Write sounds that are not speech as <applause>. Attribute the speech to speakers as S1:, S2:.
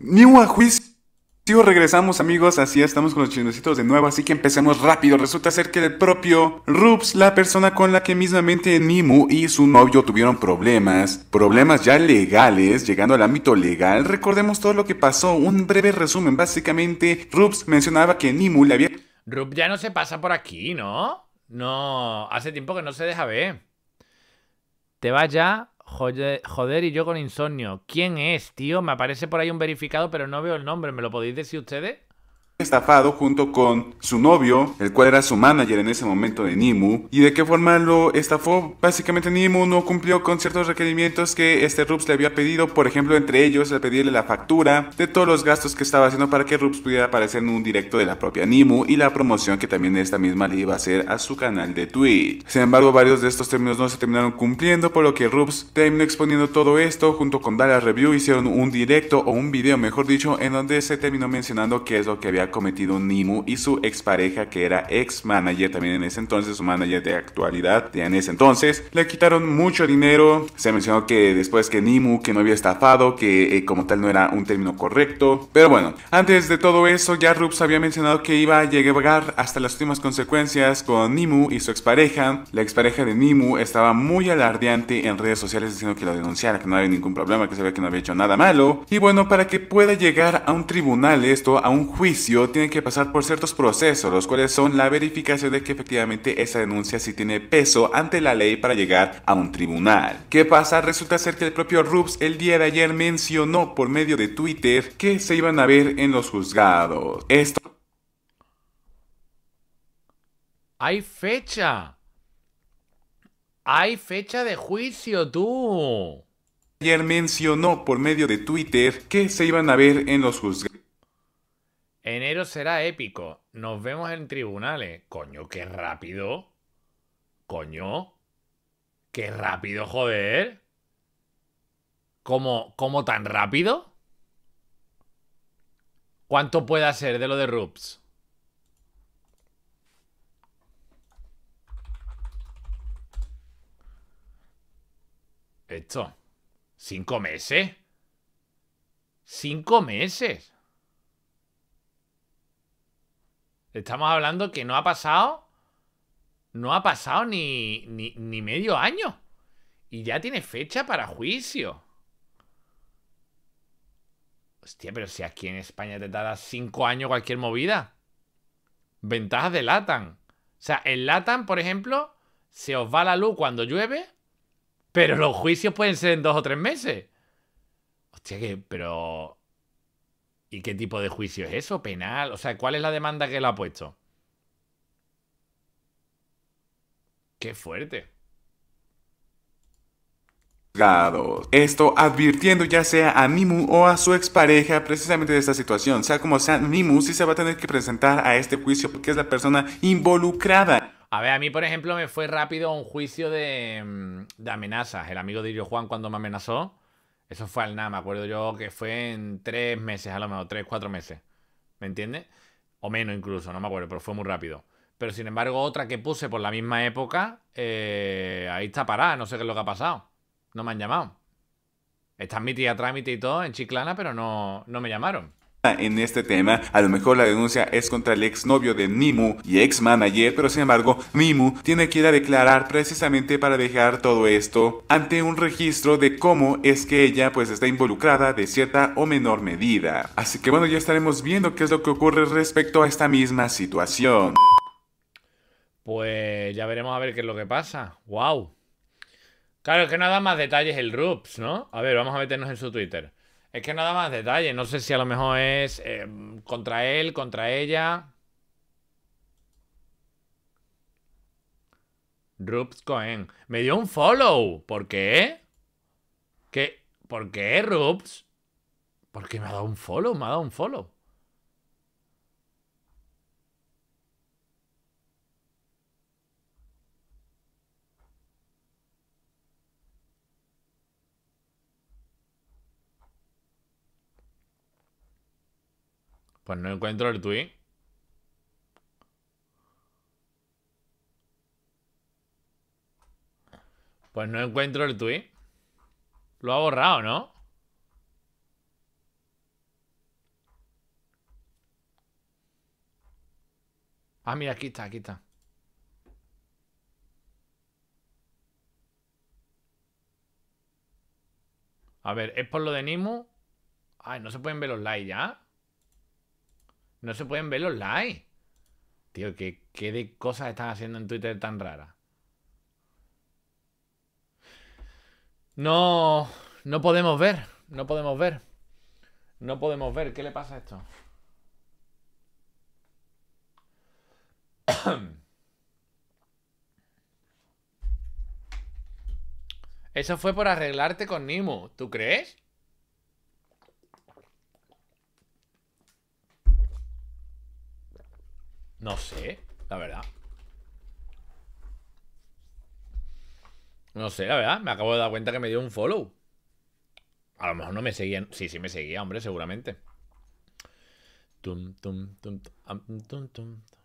S1: Ni un juicio. Regresamos amigos, así estamos con los chismecitos de nuevo, así que empecemos rápido. Resulta ser que el propio Rups, la persona con la que mismamente Nimu y su novio tuvieron problemas, problemas ya legales, llegando al ámbito legal. Recordemos todo lo que pasó, un breve resumen. Básicamente, Rups mencionaba que Nimu le había... Rups ya
S2: no se pasa por aquí, ¿no? No, hace tiempo que no se deja ver. Te vaya ya Joder, joder, y yo con insomnio. ¿Quién es, tío? Me aparece por ahí un verificado, pero no veo el nombre. ¿Me lo podéis decir ustedes?
S1: estafado junto con su novio, el cual era su manager en ese momento de Nimu, y de qué forma lo estafó. Básicamente Nimu no cumplió con ciertos requerimientos que este Rups le había pedido, por ejemplo, entre ellos pedirle la factura de todos los gastos que estaba haciendo para que Rups pudiera aparecer en un directo de la propia Nimu y la promoción que también esta misma le iba a hacer a su canal de Twitch. Sin embargo, varios de estos términos no se terminaron cumpliendo, por lo que Rups terminó exponiendo todo esto junto con Dara Review, hicieron un directo o un video, mejor dicho, en donde se terminó mencionando qué es lo que había cometido Nimu y su expareja, que era ex manager también en ese entonces, su manager de actualidad ya en ese entonces, le quitaron mucho dinero. Se mencionó que después que Nimu, que no había estafado, que eh, como tal no era un término correcto. Pero bueno, antes de todo eso, ya Rups había mencionado que iba a llegar hasta las últimas consecuencias con Nimu y su expareja. La expareja de Nimu estaba muy alardeante en redes sociales diciendo que lo denunciara, que no había ningún problema, que se ve que no había hecho nada malo. Y bueno, para que pueda llegar a un tribunal esto, a un juicio, tienen que pasar por ciertos procesos, los cuales son la verificación de que efectivamente esa denuncia sí tiene peso ante la ley para llegar a un tribunal. ¿Qué pasa? Resulta ser que el propio Rubs el día de ayer mencionó por medio de Twitter que se iban a ver en los juzgados. Esto...
S2: Hay fecha. Hay fecha de
S1: juicio, tú. Ayer mencionó por medio de Twitter que se iban a ver en los juzgados
S2: será épico. Nos vemos en tribunales. Coño, qué rápido. Coño. Qué rápido, joder. ¿Cómo, cómo tan rápido? ¿Cuánto puede ser de lo de Rups? Esto. ¿Cinco meses? ¿Cinco meses? Estamos hablando que no ha pasado. No ha pasado ni, ni, ni medio año. Y ya tiene fecha para juicio. Hostia, pero si aquí en España te da cinco años cualquier movida. Ventajas de Latam. O sea, en Latam, por ejemplo, se os va la luz cuando llueve, pero los juicios pueden ser en dos o tres meses. Hostia, que, pero ¿Y qué tipo de juicio es eso? ¿Penal? O sea, ¿cuál es la demanda que le ha puesto? Qué fuerte.
S1: Esto advirtiendo ya sea a Nimu o a su expareja precisamente de esta situación. Sea como sea, Nimu sí se va a tener que presentar a este juicio porque es la persona involucrada.
S2: A ver, a mí por ejemplo me fue rápido un juicio de, mm, amenazas. El amigo de Irio Juan cuando me amenazó, eso fue al nada, me acuerdo yo que fue en tres meses, a lo mejor, tres, cuatro meses. ¿Me entiendes? O menos incluso, no me acuerdo, pero fue muy rápido. Pero sin embargo, otra que puse por la misma época, eh, ahí está parada, no sé qué es lo que ha pasado. No me han llamado. Está mi tía trámite y todo en Chiclana, pero no, no me llamaron
S1: en este tema. A lo mejor la denuncia es contra el exnovio de Nimu y ex manager, pero sin embargo, Nimu tiene que ir a declarar precisamente para dejar todo esto ante un registro de cómo es que ella pues está involucrada de cierta o menor medida. Así que bueno, ya estaremos viendo qué es lo que ocurre respecto a esta misma situación.
S2: Pues ya veremos a ver qué es lo que pasa. ¡Wow! Claro, es que nada más detalles el Rups, ¿no? A ver, vamos a meternos en su Twitter. Es que nada más detalle. No sé si a lo mejor es em, contra él, contra ella. Rups Cohen. Me dio un follow. ¿Por qué? ¿Qué? ¿Por qué, Rups? Porque me ha dado un follow, me ha dado un follow. Pues no encuentro el tweet. Pues no encuentro el tweet. Lo ha borrado, ¿no? Ah, mira, aquí está, aquí está. A ver, es por lo de Nimu Ay, no se pueden ver los likes ya. No se pueden ver los likes. Tío, ¿qué, de cosas están haciendo en Twitter tan raras? No, no podemos ver, no podemos ver. No podemos ver, ¿qué le pasa a esto? <coughs> Eso fue por arreglarte con Nimo, ¿tú crees? No sé, la verdad No sé, la verdad Me acabo de dar cuenta que me dio un follow A lo mejor no me seguían Sí, sí me seguía, hombre, seguramente tum, tum, tum, tum, tum, tum.